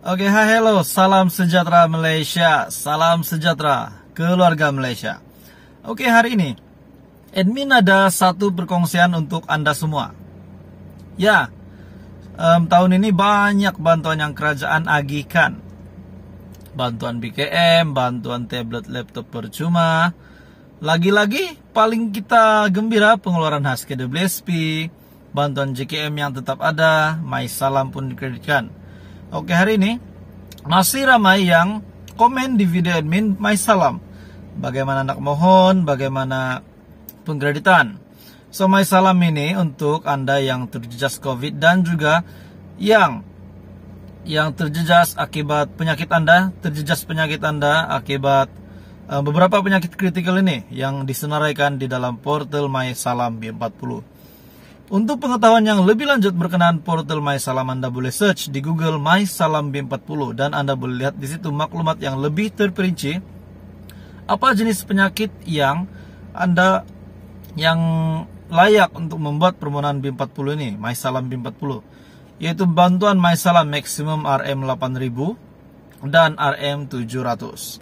Oke, okay, halo, salam sejahtera Malaysia, salam sejahtera keluarga Malaysia. Oke, okay, hari ini admin ada satu perkongsian untuk Anda semua. Ya, um, tahun ini banyak bantuan yang kerajaan agihkan. Bantuan BKM, bantuan tablet laptop percuma. Lagi-lagi paling kita gembira pengeluaran khas KWSP, bantuan JKM yang tetap ada, My Salam pun dikreditkan. Oke hari ini masih ramai yang komen di video admin My Salam. Bagaimana anak mohon, bagaimana pengkreditan. So My Salam ini untuk Anda yang terjejas COVID dan juga yang yang terjejas akibat penyakit Anda, terjejas penyakit Anda akibat eh, beberapa penyakit kritikal ini yang disenaraikan di dalam portal My Salam B40. Untuk pengetahuan yang lebih lanjut berkenaan portal My Salam, Anda boleh search di Google My Salam B40 dan Anda boleh lihat di situ maklumat yang lebih terperinci apa jenis penyakit yang Anda yang layak untuk membuat permohonan B40 ini, My Salam B40 yaitu bantuan My Salam maksimum RM 8000 dan RM 700.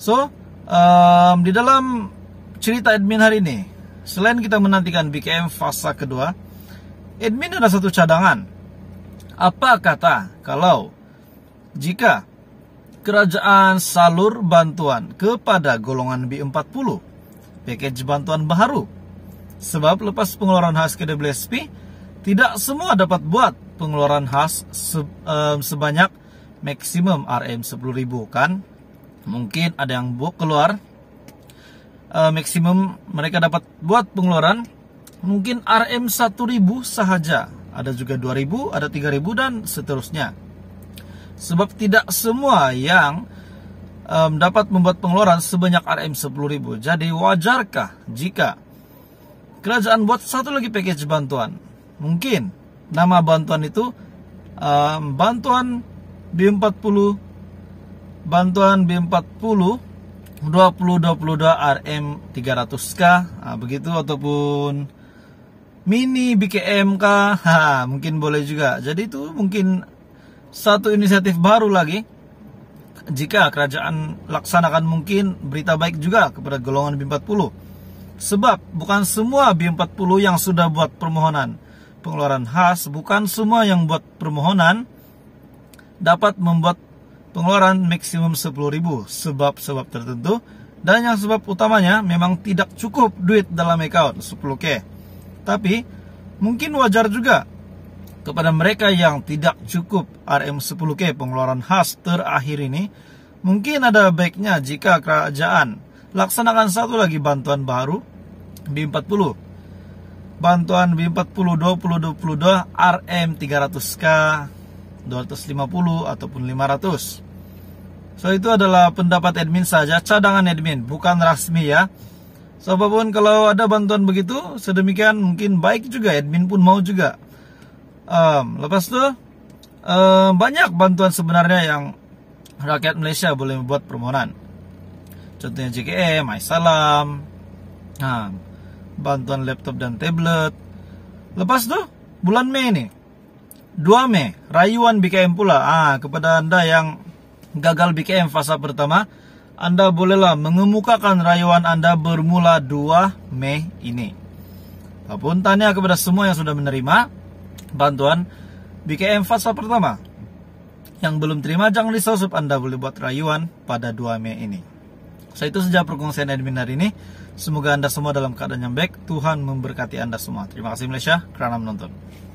So, um, di dalam cerita admin hari ini Selain kita menantikan BKM fase kedua, admin ada satu cadangan. Apa kata kalau jika kerajaan salur bantuan kepada golongan B40 package bantuan baru? Sebab lepas pengeluaran khas KWSP, tidak semua dapat buat pengeluaran khas se um, sebanyak maksimum RM 10.000 kan? Mungkin ada yang keluar uh, maksimum mereka dapat buat pengeluaran mungkin RM 1000 sahaja. Ada juga 2000, ada 3000 dan seterusnya. Sebab tidak semua yang um, dapat membuat pengeluaran sebanyak RM 10.000. Jadi wajarkah jika kerajaan buat satu lagi package bantuan? Mungkin nama bantuan itu um, bantuan B40 bantuan B40 2022 RM 300K nah, begitu ataupun mini BKMK ha, mungkin boleh juga jadi itu mungkin satu inisiatif baru lagi jika kerajaan laksanakan mungkin berita baik juga kepada golongan B40 sebab bukan semua B40 yang sudah buat permohonan pengeluaran khas bukan semua yang buat permohonan dapat membuat pengeluaran maksimum 10.000 sebab-sebab tertentu dan yang sebab utamanya memang tidak cukup duit dalam account 10k. Tapi mungkin wajar juga kepada mereka yang tidak cukup RM 10k pengeluaran khas terakhir ini, mungkin ada baiknya jika kerajaan laksanakan satu lagi bantuan baru B40 bantuan B40 2022 RM 300k 250 ataupun 500 So itu adalah pendapat admin saja, cadangan admin, bukan resmi ya. So apapun kalau ada bantuan begitu, sedemikian mungkin baik juga, admin pun mau juga. Um, lepas itu um, banyak bantuan sebenarnya yang rakyat Malaysia boleh membuat permohonan. Contohnya JKE, MySalam, nah, bantuan laptop dan tablet. Lepas tu bulan Mei nih, 2 Mei, rayuan BKM pula. Ah, kepada anda yang gagal BKM fase pertama, Anda bolehlah mengemukakan rayuan Anda bermula 2 Mei ini. Apun tanya kepada semua yang sudah menerima bantuan BKM fase pertama. Yang belum terima jangan risau Anda boleh buat rayuan pada 2 Mei ini. So itu sejak perkongsian admin hari ini. Semoga Anda semua dalam keadaan yang baik. Tuhan memberkati Anda semua. Terima kasih Malaysia kerana menonton.